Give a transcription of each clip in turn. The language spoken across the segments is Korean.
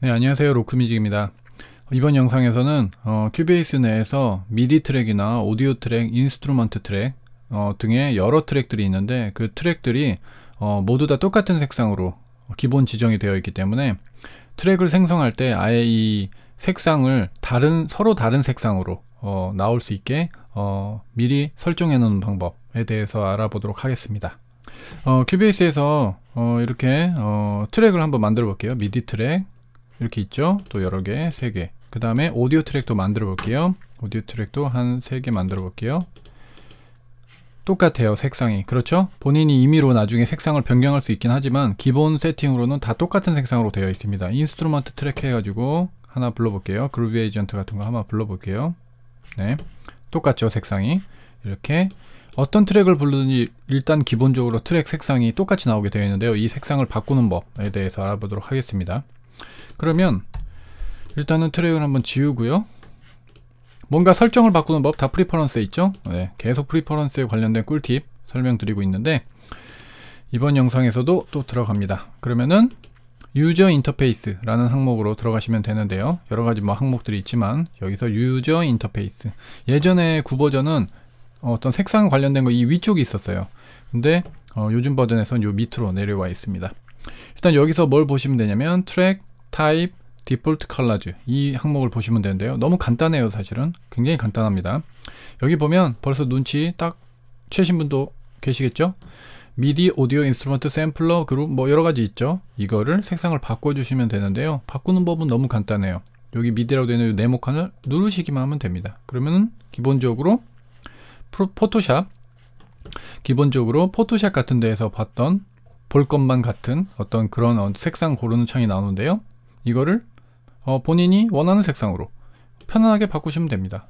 네, 안녕하세요. 로크뮤직입니다. 이번 영상에서는 어, 큐베이스 내에서 미디 트랙이나 오디오 트랙, 인스트루먼트 트랙 어, 등의 여러 트랙들이 있는데 그 트랙들이 어, 모두 다 똑같은 색상으로 기본 지정이 되어 있기 때문에 트랙을 생성할 때 아예 이 색상을 다른 서로 다른 색상으로 어, 나올 수 있게 어, 미리 설정해 놓는 방법에 대해서 알아보도록 하겠습니다. 어, 큐베이스에서 어, 이렇게 어, 트랙을 한번 만들어 볼게요. 미디 트랙 이렇게 있죠 또 여러 개세개그 다음에 오디오 트랙도 만들어 볼게요 오디오 트랙도 한 세 개 만들어 볼게요 똑같아요 색상이 그렇죠 본인이 임의로 나중에 색상을 변경할 수 있긴 하지만 기본 세팅으로는 다 똑같은 색상으로 되어 있습니다 인스트루먼트 트랙 해가지고 하나 불러볼게요 그루비 에이전트 같은 거 한번 불러볼게요 네 똑같죠 색상이 이렇게 어떤 트랙을 부르든지 일단 기본적으로 트랙 색상이 똑같이 나오게 되어 있는데요 이 색상을 바꾸는 법에 대해서 알아보도록 하겠습니다 그러면 일단은 트랙을 한번 지우고요. 뭔가 설정을 바꾸는 법 다 프리퍼런스에 있죠? 네, 계속 프리퍼런스에 관련된 꿀팁 설명드리고 있는데 이번 영상에서도 또 들어갑니다. 그러면은 유저 인터페이스라는 항목으로 들어가시면 되는데요. 여러 가지 뭐 항목들이 있지만 여기서 유저 인터페이스 예전에 구버전은 어떤 색상 관련된 거 이위쪽에 있었어요. 근데 어 요즘 버전에서는 요 밑으로 내려와 있습니다. 일단 여기서 뭘 보시면 되냐면 트랙 타입, 디폴트 컬러즈 이 항목을 보시면 되는데요. 너무 간단해요 사실은. 굉장히 간단합니다. 여기 보면 벌써 눈치 딱최신 분도 계시겠죠? 미디 오디오 인스트루먼트 샘플러 그룹 뭐 여러가지 있죠 이거를 색상을 바꿔주시면 되는데요 바꾸는 법은 너무 간단해요 여기 미디라고 되는 네모 칸을 누르시기만 하면 됩니다 그러면은 기본적으로 포토샵 기본적으로 포토샵 같은 데에서 봤던 볼 것만 같은 어떤 그런 어, 색상 고르는 창이 나오는데요 이거를 어, 본인이 원하는 색상으로 편안하게 바꾸시면 됩니다.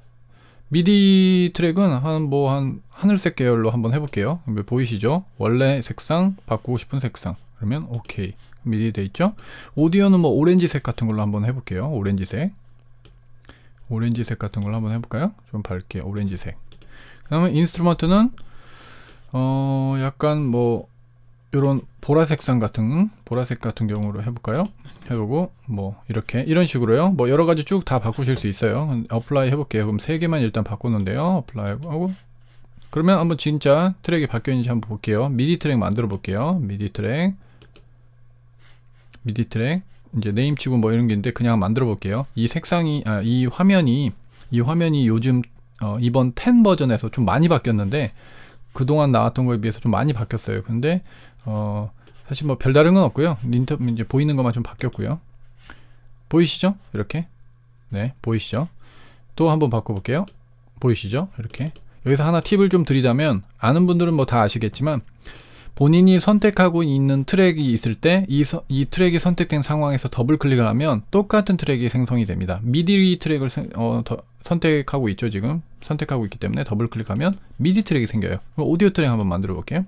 미디 트랙은 한 뭐한 뭐, 하늘색 계열로 한번 해볼게요. 보이시죠? 원래 색상 바꾸고 싶은 색상 그러면 오케이 미디 돼 있죠? 오디오는 뭐 오렌지색 같은 걸로 한번 해볼게요. 오렌지색 오렌지색 같은 걸로 한번 해볼까요? 좀 밝게 오렌지색 그 다음에 인스트루먼트는 어 약간 뭐 이런 보라색상 같은 보라색 같은 경우로 해볼까요? 해보고 뭐 이렇게 이런 식으로요. 뭐 여러 가지 쭉 다 바꾸실 수 있어요. 어플라이 해볼게요. 그럼 세 개만 일단 바꾸는데요. 어플라이 하고 그러면 한번 진짜 트랙이 바뀌었는지 한번 볼게요. 미디 트랙 만들어 볼게요. 미디 트랙 미디 트랙 이제 네임 치고 뭐 이런 게 있는데 그냥 만들어 볼게요. 이 색상이 아, 이 화면이 이 화면이 요즘 어, 이번 10 버전에서 좀 많이 바뀌었는데 그동안 나왔던 거에 비해서 좀 많이 바뀌었어요. 근데 어, 사실 뭐 별다른 건 없고요. 인터 이제 보이는 것만 좀 바뀌었고요. 보이시죠? 이렇게. 네, 보이시죠? 또 한번 바꿔볼게요. 보이시죠? 이렇게. 여기서 하나 팁을 좀 드리자면 아는 분들은 뭐 다 아시겠지만 본인이 선택하고 있는 트랙이 있을 때 이 이 트랙이 선택된 상황에서 더블 클릭을 하면 똑같은 트랙이 생성이 됩니다. 미디 리 트랙을 생, 어, 더, 선택하고 있죠 지금 선택하고 있기 때문에 더블 클릭하면 미디 트랙이 생겨요. 그럼 오디오 트랙 한번 만들어 볼게요.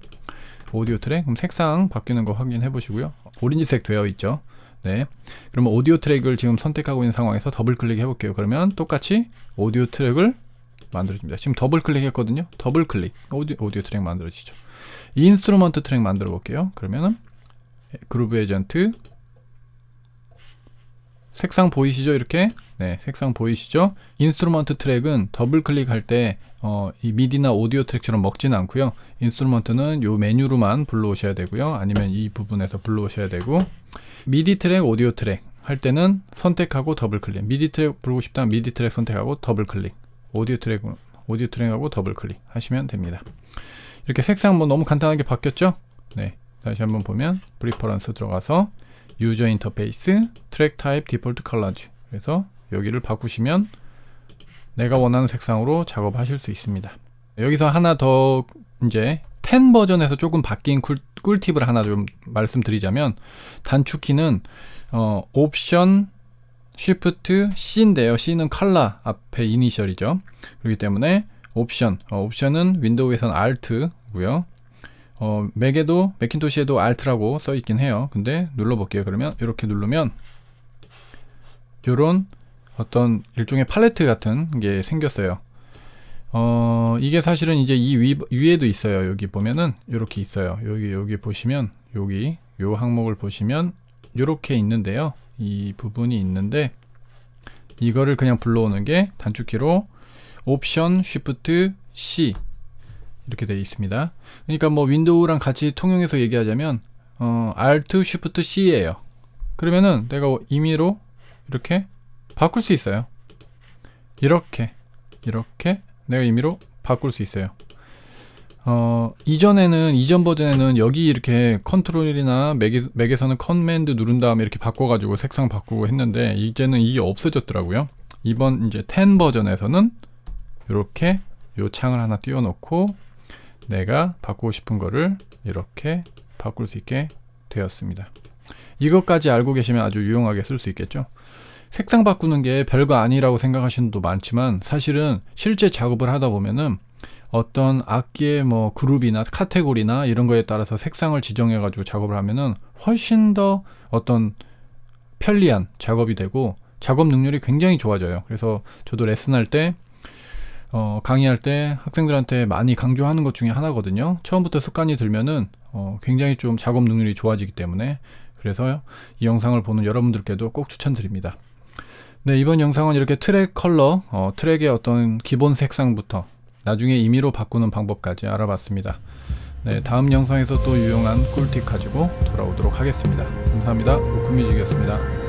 오디오 트랙 그럼 색상 바뀌는 거 확인해 보시고요 오렌지색 되어 있죠 네 그러면 오디오 트랙을 지금 선택하고 있는 상황에서 더블 클릭해 볼게요 그러면 똑같이 오디오 트랙을 만들어줍니다 지금 더블 클릭 했거든요 더블 클릭 오디, 오디오 트랙 만들어지죠 인스트루먼트 트랙 만들어 볼게요 그러면은 그루브 에이전트 색상 보이시죠? 이렇게 네, 색상 보이시죠? 인스트루먼트 트랙은 더블 클릭할 때 어, 이 미디나 오디오 트랙처럼 먹진 않고요. 인스트루먼트는 요 메뉴로만 불러오셔야 되고요. 아니면 이 부분에서 불러오셔야 되고 미디 트랙, 오디오 트랙 할 때는 선택하고 더블 클릭. 미디 트랙 부르고 싶다면 미디 트랙 선택하고 더블 클릭. 오디오 트랙 오디오 트랙하고 더블 클릭 하시면 됩니다. 이렇게 색상 뭐 너무 간단하게 바뀌었죠? 네. 다시 한번 보면 프리퍼런스 들어가서 유저 인터페이스 트랙 타입 디폴트 컬러즈 그래서 여기를 바꾸시면 내가 원하는 색상으로 작업하실 수 있습니다 여기서 하나 더 이제 10 버전에서 조금 바뀐 꿀, 팁을 하나 좀 말씀드리자면 단축키는 어, 옵션 쉬프트 C인데요 C는 컬러 앞에 이니셜이죠 그렇기 때문에 옵션 어, 옵션은 윈도우에선 Alt고요 어, 맥에도 맥킨토시에도 Alt라고 써 있긴 해요. 근데 눌러볼게요. 그러면 이렇게 누르면 이런 어떤 일종의 팔레트 같은 게 생겼어요. 어, 이게 사실은 이제 이 위, 위에도 있어요. 여기 보면은 이렇게 있어요. 여기 여기 보시면 여기 요 항목을 보시면 이렇게 있는데요. 이 부분이 있는데 이거를 그냥 불러오는 게 단축키로 옵션 쉬프트 C 이렇게 되어 있습니다. 그러니까 뭐 윈도우랑 같이 통용해서 얘기하자면 어, Alt, Shift, C예요. 그러면은 내가 임의로 이렇게 바꿀 수 있어요. 이렇게 이렇게 내가 임의로 바꿀 수 있어요. 어, 이전에는 이전 버전에는 여기 이렇게 컨트롤이나 맥에, 맥에서는 커맨드 누른 다음에 이렇게 바꿔가지고 색상 바꾸고 했는데 이제는 이게 없어졌더라고요. 이번 이제 10 버전에서는 이렇게 요 창을 하나 띄워놓고 내가 바꾸고 싶은 거를 이렇게 바꿀 수 있게 되었습니다. 이것까지 알고 계시면 아주 유용하게 쓸 수 있겠죠. 색상 바꾸는 게 별거 아니라고 생각하시는 분도 많지만 사실은 실제 작업을 하다 보면은 어떤 악기의 뭐 그룹이나 카테고리나 이런 거에 따라서 색상을 지정해 가지고 작업을 하면은 훨씬 더 어떤 편리한 작업이 되고 작업 능률이 굉장히 좋아져요. 그래서 저도 레슨할 때 어, 강의할 때 학생들한테 많이 강조하는 것 중에 하나거든요. 처음부터 습관이 들면은 어, 굉장히 좀 작업 능률이 좋아지기 때문에 그래서 이 영상을 보는 여러분들께도 꼭 추천드립니다. 네, 이번 영상은 이렇게 트랙 컬러, 어, 트랙의 어떤 기본 색상부터 나중에 임의로 바꾸는 방법까지 알아봤습니다. 네, 다음 영상에서 또 유용한 꿀팁 가지고 돌아오도록 하겠습니다. 감사합니다. 오크뮤직이었습니다